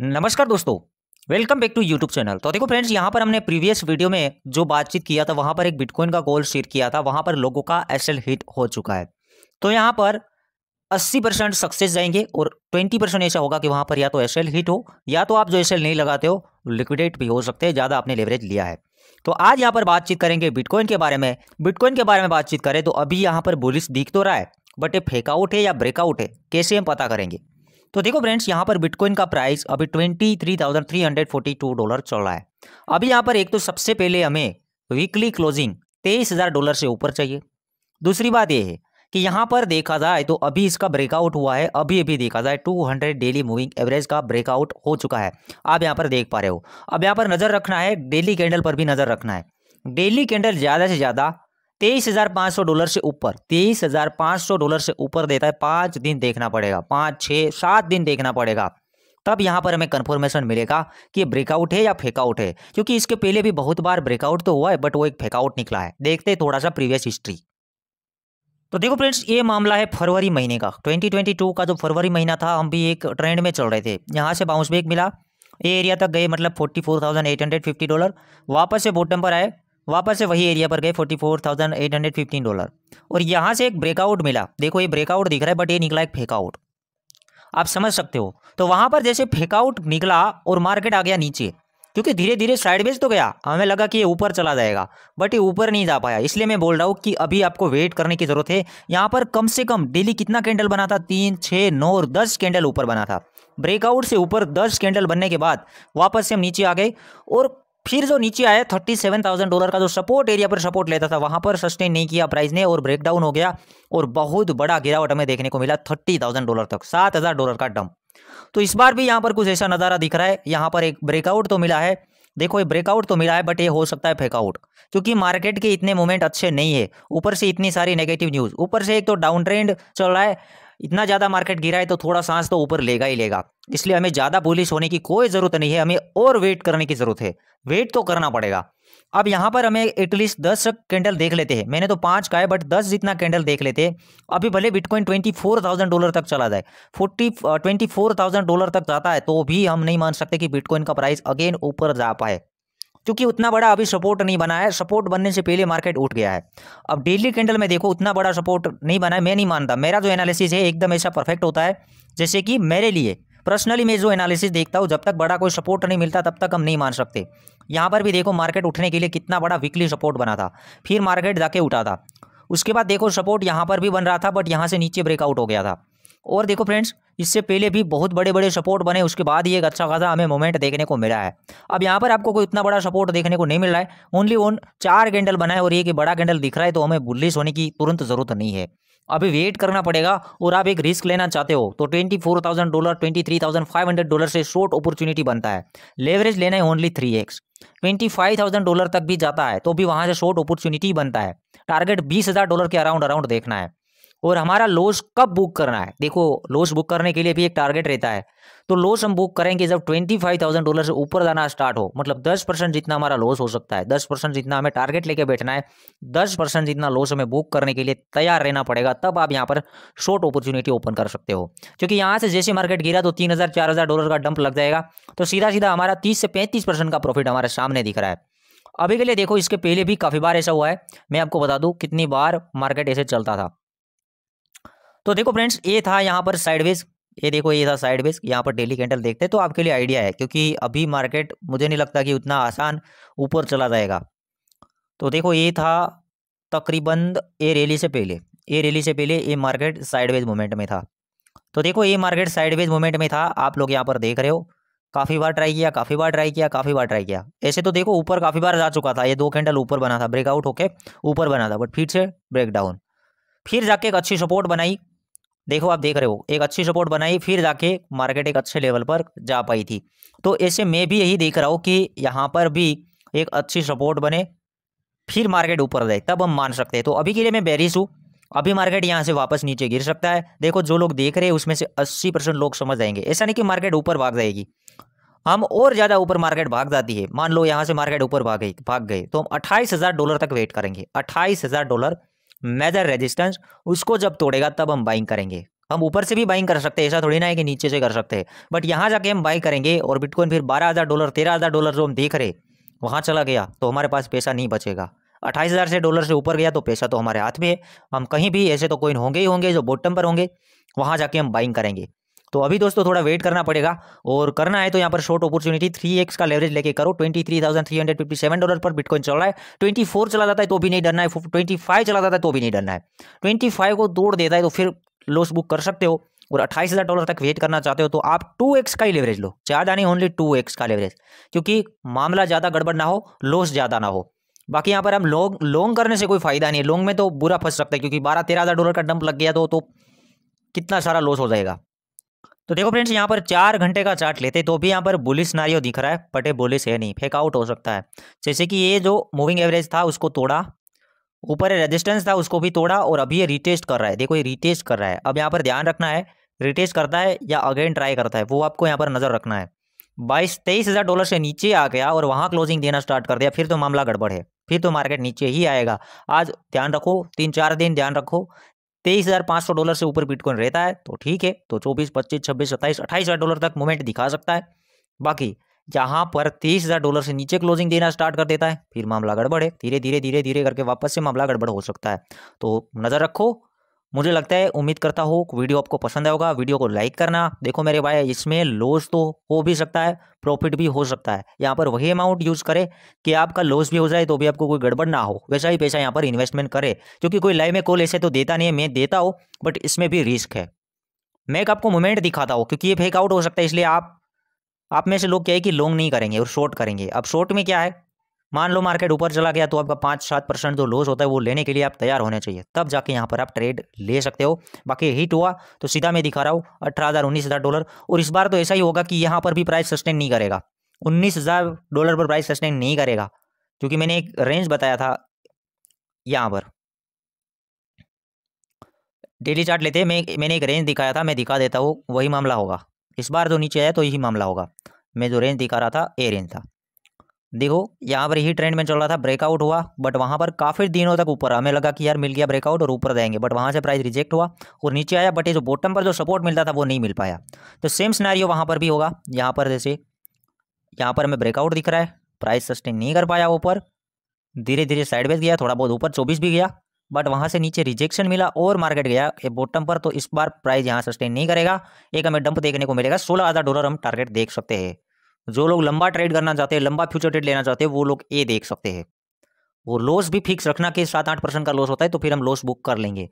नमस्कार दोस्तों welcome back to YouTube channel तो देखो फ्रेंड्स यहाँ पर हमने प्रीवियस वीडियो में जो बातचीत किया था वहाँ पर एक बिटकॉइन का गोल शेयर किया था वहाँ पर लोगों का एसएल हिट हो चुका है तो यहाँ पर 80 परसेंट सक्सेस जाएंगे और 20 परसेंट ऐसा होगा कि वहाँ पर या तो एस हिट हो या तो आप जो एस नहीं लगाते हो लिक्विडेट भी हो सकते हैं ज़्यादा आपने लेवरेज लिया है तो आज यहाँ पर बातचीत करेंगे बिटकॉइन के बारे में बिटकॉइन के बारे में बातचीत करें तो अभी यहाँ पर बुलिस दिख तो रहा है बट ये फेकआउट है या ब्रेकआउट है कैसे हम पता करेंगे तो देखो फ्रेंड्स यहाँ पर बिटकॉइन का प्राइस अभी twenty three thousand three hundred forty two dollar चल रहा है अभी यहाँ पर एक तो सबसे पहले हमें वीकली क्लोजिंग तेईस हज़ार डॉलर से ऊपर चाहिए दूसरी बात यह है कि यहाँ पर देखा जाए तो अभी इसका ब्रेकआउट हुआ है अभी अभी देखा जाए 200 डेली मूविंग एवरेज का ब्रेकआउट हो चुका है आप यहाँ पर देख पा रहे हो अब यहाँ पर नज़र रखना है डेली कैंडल पर भी नज़र रखना है डेली कैंडल ज़्यादा से ज़्यादा तेईस हजार पांच सौ डॉलर से ऊपर तेईस हजार पांच सौ डॉलर से ऊपर देता है पांच दिन देखना पड़ेगा पांच छह सात दिन देखना पड़ेगा तब यहाँ पर हमें कंफर्मेशन मिलेगा कि ब्रेकआउट है या फेकआउट है क्योंकि इसके पहले भी बहुत बार ब्रेकआउट तो हुआ है बट वो एक फेकआउट निकला है देखते हैं थोड़ा सा प्रीवियस हिस्ट्री तो देखो फ्रेंड्स ये मामला है फरवरी महीने का 2022 का जो फरवरी महीना था हम भी एक ट्रेंड में चल रहे थे यहाँ से बाउंस बैक मिला ये एरिया तक गए मतलब 44,850 डॉलर वापस से बॉटम पर आए वापस से वही एरिया पर गए forty four thousand eight hundred fifteen dollar और यहाँ से एक ब्रेकआउट मिला देखो ये ब्रेकआउट दिख रहा है बट ये निकला एक फेकआउट आप समझ सकते हो तो वहाँ पर जैसे फेकआउट निकला और मार्केट आ गया नीचे क्योंकि धीरे धीरे साइडवेज तो गया हमें लगा कि ये ऊपर चला जाएगा बट ये ऊपर नहीं जा पाया इसलिए मैं बोल रहा हूँ कि अभी आपको वेट करने की ज़रूरत है यहाँ पर कम से कम डेली कितना कैंडल बना था तीन छः नौ और दस कैंडल ऊपर बना था ब्रेकआउट से ऊपर दस कैंडल बनने के बाद वापस से हम नीचे आ गए और फिर जो नीचे आया थर्टी सेवन थाउजेंड डॉलर का जो सपोर्ट एरिया पर सपोर्ट लेता था वहां पर सस्टेन नहीं किया प्राइस ने और ब्रेकडाउन हो गया और बहुत बड़ा गिरावट हमें देखने को मिला थर्टी थाउजेंड डॉलर तक सात हजार डॉलर का डम तो इस बार भी यहां पर कुछ ऐसा नज़ारा दिख रहा है यहाँ पर एक ब्रेकआउट तो मिला है देखो ये ब्रेकआउट तो मिला है बट ये हो सकता है फेकआउट क्योंकि मार्केट के इतने मूवमेंट अच्छे नहीं है ऊपर से इतनी सारी नेगेटिव न्यूज़ ऊपर से एक तो डाउन ट्रेंड चल रहा है इतना ज़्यादा मार्केट गिरा है तो थोड़ा सांस तो ऊपर लेगा ही लेगा इसलिए हमें ज़्यादा बुलिश होने की कोई ज़रूरत नहीं है हमें और वेट करने की ज़रूरत है वेट तो करना पड़ेगा अब यहाँ पर हमें एटलीस्ट दस कैंडल देख लेते हैं मैंने तो पाँच का है बट दस जितना कैंडल देख लेते हैं अभी भले bitcoin twenty four thousand dollar तक चला जाए forty twenty four thousand dollar तक जाता है तो भी हम नहीं मान सकते कि बिटकॉइन का प्राइस अगेन ऊपर जा पाए क्योंकि उतना बड़ा अभी सपोर्ट नहीं बना है सपोर्ट बनने से पहले मार्केट उठ गया है अब डेली कैंडल में देखो उतना बड़ा सपोर्ट नहीं बना है मैं नहीं मानता मेरा जो एनालिसिस है एकदम ऐसा परफेक्ट होता है जैसे कि मेरे लिए पर्सनली मैं जो एनालिसिस देखता हूँ जब तक बड़ा कोई सपोर्ट नहीं मिलता तब तक हम नहीं मान सकते यहाँ पर भी देखो मार्केट उठने के लिए कितना बड़ा वीकली सपोर्ट बना था फिर मार्केट जाके उठा था उसके बाद देखो सपोर्ट यहाँ पर भी बन रहा था बट यहाँ से नीचे ब्रेकआउट हो गया था और देखो फ्रेंड्स इससे पहले भी बहुत बड़े बड़े सपोर्ट बने उसके बाद ही एक अच्छा खासा हमें मोमेंट देखने को मिला है अब यहाँ पर आपको कोई इतना बड़ा सपोर्ट देखने को नहीं मिल रहा है ओनली ओन चार कैंडल बनाए और ये कि बड़ा कैंडल दिख रहा है तो हमें बुलिस होने की तुरंत ज़रूरत नहीं है अभी वेट करना पड़ेगा और आप एक रिस्क लेना चाहते हो तो twenty four thousand dollar twenty three thousand five hundred dollar से शॉर्ट अपॉर्चुनिटी बनता है लेवरेज लेना है only three X twenty five thousand dollar तक भी जाता है तो भी वहाँ से शॉर्ट अपॉर्चुनिटी बनता है टारगेट बीस हज़ार डॉलर के अराउंड अराउंड देखना है और हमारा लॉस कब बुक करना है देखो लॉस बुक करने के लिए भी एक टारगेट रहता है तो लॉस हम बुक करेंगे जब ट्वेंटी फाइव थाउजेंड डॉलर से ऊपर जाना स्टार्ट हो मतलब दस परसेंट जितना हमारा लॉस हो सकता है दस परसेंट जितना हमें टारगेट लेके बैठना है दस परसेंट जितना लॉस हमें बुक करने के लिए तैयार रहना पड़ेगा तब आप यहाँ पर शॉर्ट अपॉर्चुनिटी ओपन कर सकते हो क्योंकि यहाँ से जैसे मार्केट गिरा तो तीन हज़ार चार हज़ार डॉलर का डंप लग जाएगा तो सीधा सीधा हमारा तीस से पैंतीस परसेंट का प्रॉफिट हमारे सामने दिख रहा है अभी के लिए देखो इसके पहले भी काफ़ी बार ऐसा हुआ है मैं आपको बता दूं कितनी बार मार्केट ऐसे चलता था तो देखो फ्रेंड्स ये था यहाँ पर साइडवेज ये देखो ये था साइडवेज यहाँ पर डेली कैंडल देखते हैं तो आपके लिए आइडिया है क्योंकि अभी मार्केट मुझे नहीं लगता कि उतना आसान ऊपर चला जाएगा तो देखो ये था तकरीबन ए रैली से पहले ए रैली से पहले ये मार्केट साइडवेज मोमेंट में था तो देखो ये मार्केट साइडवेज मोमेंट में था आप लोग यहाँ पर देख रहे हो काफ़ी बार ट्राई किया काफ़ी बार ट्राई किया काफ़ी बार ट्राई किया ऐसे तो देखो ऊपर काफ़ी बार जा चुका था ये दो कैंडल ऊपर बना था ब्रेकआउट होके ऊपर बना था बट फिर से ब्रेकडाउन फिर जाके एक अच्छी सपोर्ट बनाई देखो आप देख रहे हो एक अच्छी सपोर्ट बनाई फिर जाके मार्केट एक अच्छे लेवल पर जा पाई थी तो ऐसे मैं भी यही देख रहा हूँ कि यहाँ पर भी एक अच्छी सपोर्ट बने फिर मार्केट ऊपर जाए तब हम मान सकते हैं तो अभी के लिए मैं बैरिस हूँ अभी मार्केट यहाँ से वापस नीचे गिर सकता है देखो जो लोग देख रहे हैं उसमें से अस्सी परसेंट लोग समझ जाएंगे ऐसा नहीं कि मार्केट ऊपर भाग जाएगी हम और ज़्यादा ऊपर मार्केट भाग जाती है मान लो यहाँ से मार्केट ऊपर भाग गई भाग गए तो हम अट्ठाईस हज़ार डॉलर तक वेट करेंगे अट्ठाईस हज़ार डॉलर मेजर रेजिस्टेंस उसको जब तोड़ेगा तब हम बाइंग करेंगे हम ऊपर से भी बाइंग कर सकते हैं ऐसा थोड़ी ना है कि नीचे से कर सकते हैं बट यहाँ जाके हम बाई करेंगे और बिटकॉइन फिर बारह हज़ार डॉलर तेरह हज़ार डॉलर जो हम देख रहे वहाँ चला गया तो हमारे पास पैसा नहीं बचेगा अट्ठाईस हज़ार से डॉलर से ऊपर गया तो पैसा तो हमारे हाथ में है हम कहीं भी ऐसे तो कोइन होंगे ही होंगे जो बॉटम पर होंगे वहाँ जाके हम बाइंग करेंगे तो अभी दोस्तों थोड़ा वेट करना पड़ेगा और करना है तो यहाँ पर शॉर्ट अपॉर्चुनिटी थ्री एक्स का लेवरेज लेके करो twenty three thousand three hundred fifty seven dollar पर बिटकॉइन चल रहा है ट्वेंटी फोर चला जाता है तो भी नहीं डरना है ट्वेंटी फाइव चला जाता है तो भी नहीं डरना है ट्वेंटी फाइव को तोड़ देता है तो फिर लॉस बुक कर सकते हो और अट्ठाईस हज़ार डॉलर तक वेट करना चाहते हो तो आप टू एक्स का ही लेवरेज लो ज़्यादा नहीं ओनली टू एक्स का लेवरेज क्योंकि मामला ज़्यादा गड़बड़ ना हो लॉस ज़्यादा ना हो बाकी यहाँ पर हम लॉन्ग लॉन्ग करने से कोई फायदा नहीं है लॉन्ग में तो बुरा फंस सकता है क्योंकि बारह तेरह हज़ार डॉलर का डंप लग गया तो, तो कितना सारा लॉस हो जाएगा तो देखो फ्रेंड्स यहाँ पर चार घंटे का चार्ट लेते तो भी यहाँ पर बुलिस नारियो दिख रहा है पटे बुलिस है नहीं फेक आउट हो सकता है जैसे कि ये जो मूविंग एवरेज था उसको तोड़ा ऊपर रेजिस्टेंस था उसको भी तोड़ा और अभी ये रिटेस्ट कर रहा है देखो ये रिटेस्ट कर रहा है अब यहाँ पर ध्यान रखना है रिटेस्ट करता है या अगेन ट्राई करता है वो आपको यहाँ पर नज़र रखना है बाईस तेईस हज़ार डॉलर से नीचे आ गया और वहाँ क्लोजिंग देना स्टार्ट कर दिया फिर तो मामला गड़बड़ है फिर तो मार्केट नीचे ही आएगा आज ध्यान रखो तीन चार दिन ध्यान रखो तेईस हज़ार पांच सौ डॉलर से ऊपर बिटकॉइन रहता है तो ठीक है तो चौबीस पच्चीस छब्बीस सत्ताईस अट्ठाईस हज़ार डॉलर तक मूवमेंट दिखा सकता है बाकी जहां पर तीस हज़ार डॉलर से नीचे क्लोजिंग देना स्टार्ट कर देता है फिर मामला गड़बड़ है धीरे धीरे धीरे धीरे करके वापस से मामला गड़बड़ हो सकता है तो नज़र रखो मुझे लगता है उम्मीद करता हूँ वीडियो आपको पसंद आएगा वीडियो को लाइक करना देखो मेरे भाई इसमें लॉस तो हो भी सकता है प्रॉफिट भी हो सकता है यहाँ पर वही अमाउंट यूज़ करें कि आपका लॉस भी हो जाए तो भी आपको कोई गड़बड़ ना हो वैसा ही पैसा यहाँ पर इन्वेस्टमेंट करे क्योंकि कोई लाइव में कॉल ऐसे तो देता नहीं है मैं देता हूँ बट इसमें भी रिस्क है मैं एक आपको मोमेंट दिखाता हूँ क्योंकि ये फेकआउट हो सकता है इसलिए आप आप में से लोग क्या है कि लॉन्ग नहीं करेंगे और शॉर्ट करेंगे अब शॉर्ट में क्या है मान लो मार्केट ऊपर चला गया तो आपका पाँच सात परसेंट जो लॉस होता है वो लेने के लिए आप तैयार होने चाहिए तब जाके यहाँ पर आप ट्रेड ले सकते हो बाकी हिट तो हुआ तो सीधा मैं दिखा रहा हूँ अठारह हज़ार उन्नीस हज़ार डॉलर और इस बार तो ऐसा ही होगा कि यहाँ पर भी प्राइस सस्टेन नहीं करेगा उन्नीस हज़ार डॉलर पर प्राइस सस्टेन नहीं करेगा क्योंकि मैंने एक रेंज बताया था यहाँ पर डेली चार्ट लेते मैं मैंने एक रेंज दिखाया था मैं दिखा देता हूँ वही मामला होगा इस बार जो नीचे आया तो यही मामला होगा मैं जो रेंज दिखा रहा था ए रेंज था देखो यहाँ पर ही ट्रेंड में चल रहा था ब्रेकआउट हुआ बट वहाँ पर काफ़ी दिनों तक ऊपर हमें लगा कि यार मिल गया ब्रेकआउट और ऊपर जाएंगे बट वहाँ से प्राइस रिजेक्ट हुआ और नीचे आया बट ये जो बॉटम पर जो सपोर्ट मिलता था वो नहीं मिल पाया तो सेम स्नारियो वहाँ पर भी होगा यहाँ पर जैसे यहाँ पर हमें ब्रेकआउट दिख रहा है प्राइस सस्टेन नहीं कर पाया ऊपर धीरे धीरे साइडवेज गया थोड़ा बहुत ऊपर चौबीस भी गया बट वहाँ से नीचे रिजेक्शन मिला और मार्केट गया बॉटम पर तो इस बार प्राइस यहाँ सस्टेन नहीं करेगा एक हमें डंप देखने को मिलेगा सोलह हज़ार डॉलर हम टारगेट देख सकते हैं जो लोग लंबा ट्रेड करना चाहते हैं लंबा फ्यूचर ट्रेड लेना चाहते हैं वो लोग ए देख सकते हैं वो लॉस भी फिक्स रखना कि सात आठ परसेंट का लॉस होता है तो फिर हम लॉस बुक कर लेंगे